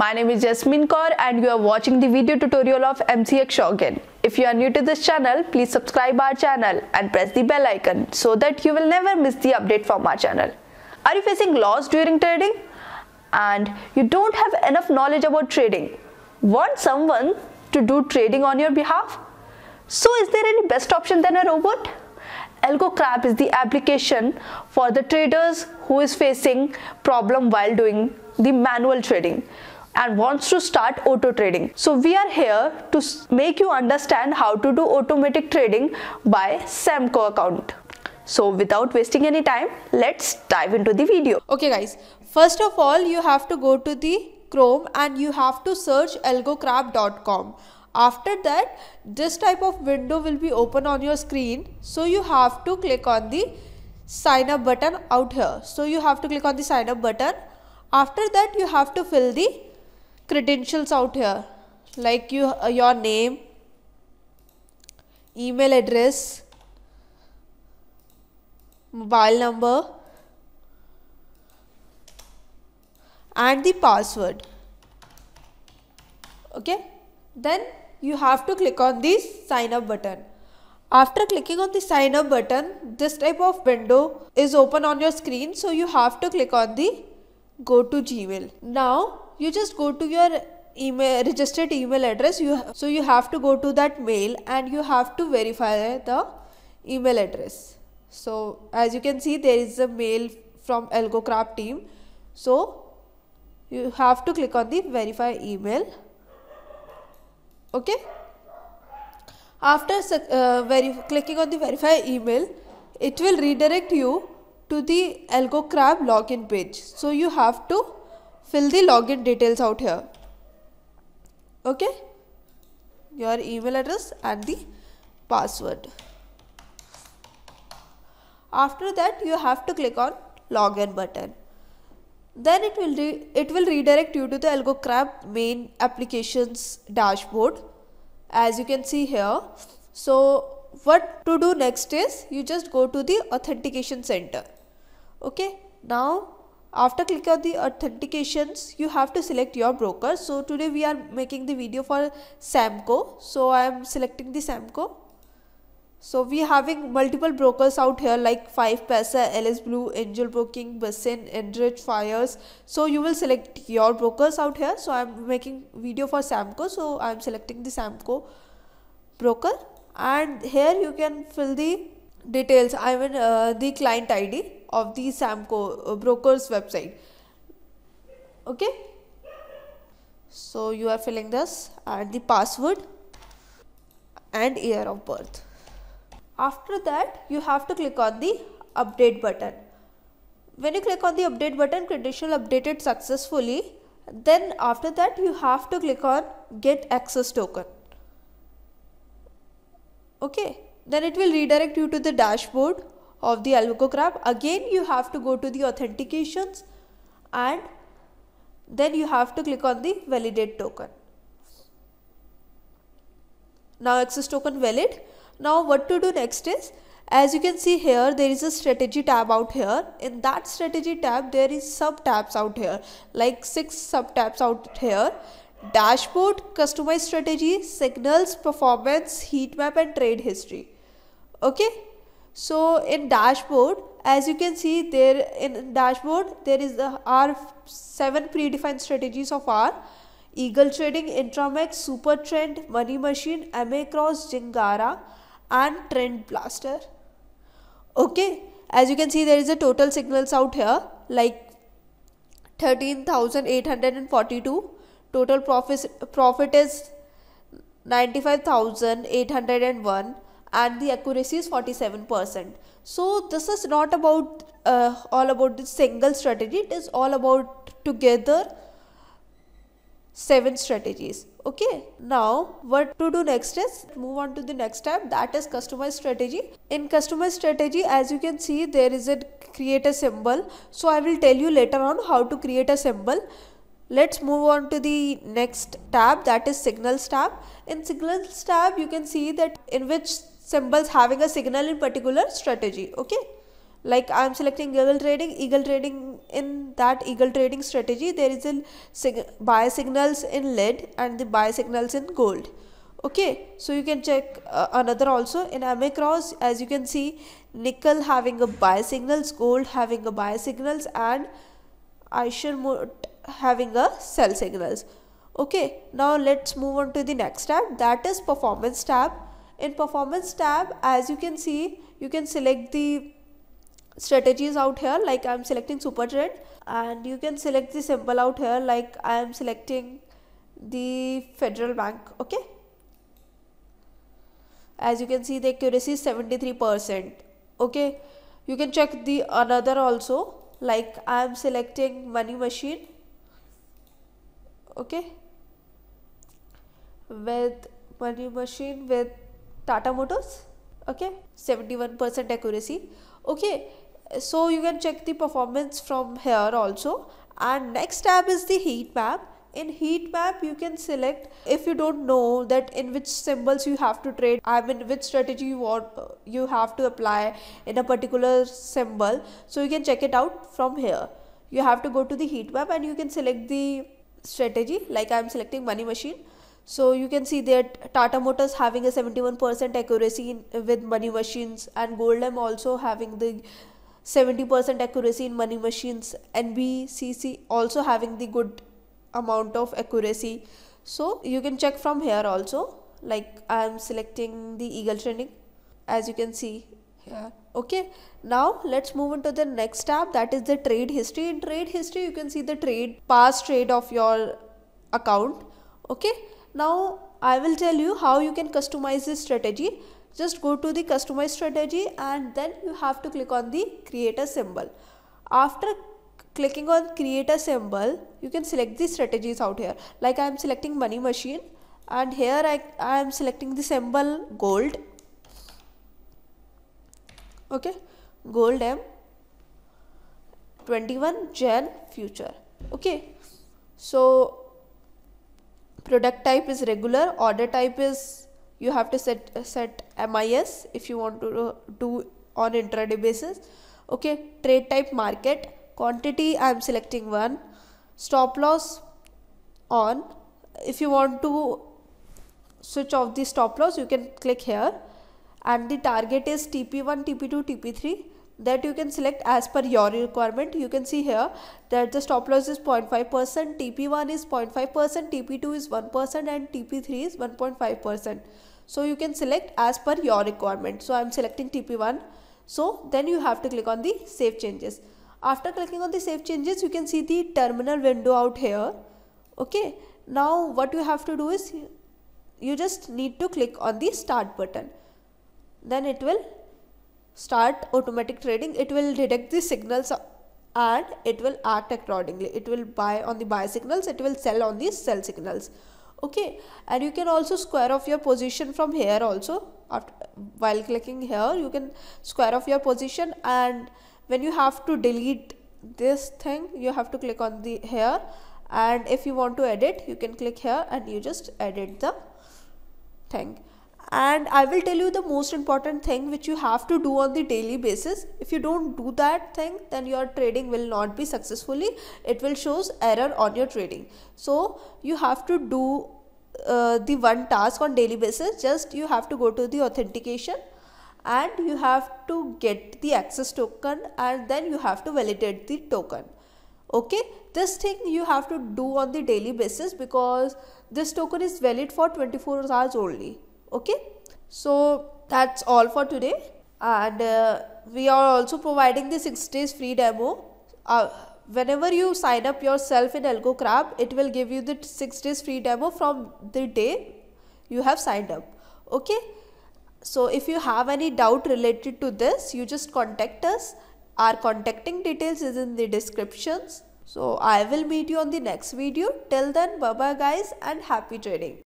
my name is Jasmine Kaur and you are watching the video tutorial of MCX Shogun. If you are new to this channel, please subscribe our channel and press the bell icon so that you will never miss the update from our channel. Are you facing loss during trading? And you don't have enough knowledge about trading? Want someone to do trading on your behalf? So is there any best option than a robot? AlgoCrab is the application for the traders who is facing problem while doing the manual trading and wants to start auto trading. So we are here to make you understand how to do automatic trading by Samco account. So without wasting any time, let's dive into the video. Okay guys, first of all you have to go to the Chrome and you have to search algocrab.com. After that, this type of window will be open on your screen. So you have to click on the sign up button out here. So you have to click on the sign up button. After that, you have to fill the credentials out here like you uh, your name email address mobile number and the password okay then you have to click on the sign up button after clicking on the sign up button this type of window is open on your screen so you have to click on the go to gmail now you just go to your email registered email address you so you have to go to that mail and you have to verify the email address so as you can see there is a mail from algocraft team so you have to click on the verify email okay after uh, clicking on the verify email it will redirect you to the algocrab login page so you have to fill the login details out here okay your email address and the password after that you have to click on login button then it will it will redirect you to the algocrab main applications dashboard as you can see here so what to do next is you just go to the authentication center okay now after click on the authentications you have to select your broker so today we are making the video for samco so i am selecting the samco so we having multiple brokers out here like 5 Paisa, LS Blue, Angel Broking, Basin, Enrich, Fires. So you will select your brokers out here. So I'm making video for Samco. So I'm selecting the Samco broker and here you can fill the details. I mean uh, the client ID of the Samco uh, broker's website. Okay. So you are filling this and the password and year of birth. After that, you have to click on the update button. When you click on the update button, credential updated successfully. Then after that, you have to click on get access token. Okay, then it will redirect you to the dashboard of the albacore again you have to go to the authentications and then you have to click on the validate token now access token valid now what to do next is as you can see here there is a strategy tab out here in that strategy tab there is sub tabs out here like six sub tabs out here dashboard customized strategy signals performance heat map and trade history okay so in dashboard as you can see there in dashboard there is the r seven predefined strategies of our eagle trading Intramex, super trend money machine ma cross jingara and trend blaster okay as you can see there is a total signals out here like 13842 total profit profit is 95801 and the accuracy is 47%. So this is not about uh, all about the single strategy. It is all about together seven strategies. Okay. Now what to do next is move on to the next tab that is customized strategy. In customized strategy as you can see there is a create a symbol. So I will tell you later on how to create a symbol. Let's move on to the next tab that is signals tab. In signals tab you can see that in which symbols having a signal in particular strategy okay like i am selecting eagle trading eagle trading in that eagle trading strategy there is a sig buy signals in lead and the buy signals in gold okay so you can check uh, another also in amicross as you can see nickel having a buy signals gold having a buy signals and iron having a sell signals okay now let's move on to the next tab that is performance tab in performance tab as you can see you can select the strategies out here like I'm selecting super trend, and you can select the symbol out here like I am selecting the federal bank okay as you can see the accuracy is 73% okay you can check the another also like I am selecting money machine okay with money machine with Tata Motors okay 71% accuracy okay so you can check the performance from here also and next tab is the heat map in heat map you can select if you don't know that in which symbols you have to trade i mean which strategy you want you have to apply in a particular symbol so you can check it out from here you have to go to the heat map and you can select the strategy like i'm selecting money machine so you can see that Tata Motors having a 71% accuracy in, with money machines and Goldem also having the 70% accuracy in money machines NBCC also having the good amount of accuracy. So you can check from here also like I am selecting the eagle training as you can see here okay now let's move into the next tab that is the trade history in trade history you can see the trade past trade of your account okay now I will tell you how you can customize this strategy just go to the customize strategy and then you have to click on the create a symbol after clicking on create a symbol you can select the strategies out here like I am selecting money machine and here I, I am selecting the symbol gold okay gold M 21 Jan future okay so product type is regular order type is you have to set set mis if you want to do on intraday basis okay trade type market quantity i am selecting one stop loss on if you want to switch off the stop loss you can click here and the target is tp1 tp2 tp3 that you can select as per your requirement you can see here that the stop loss is 0.5% tp1 is 0.5% tp2 is 1% and tp3 is 1.5% so you can select as per your requirement so i'm selecting tp1 so then you have to click on the save changes after clicking on the save changes you can see the terminal window out here okay now what you have to do is you just need to click on the start button then it will start automatic trading it will detect the signals and it will act accordingly it will buy on the buy signals it will sell on the sell signals okay and you can also square off your position from here also after while clicking here you can square off your position and when you have to delete this thing you have to click on the here and if you want to edit you can click here and you just edit the thing and i will tell you the most important thing which you have to do on the daily basis if you don't do that thing then your trading will not be successfully it will shows error on your trading so you have to do uh, the one task on daily basis just you have to go to the authentication and you have to get the access token and then you have to validate the token okay this thing you have to do on the daily basis because this token is valid for 24 hours only okay so that's all for today and uh, we are also providing the 6 days free demo uh, whenever you sign up yourself in AlgoCrab, Crab it will give you the 6 days free demo from the day you have signed up okay so if you have any doubt related to this you just contact us our contacting details is in the descriptions so I will meet you on the next video till then bye bye guys and happy trading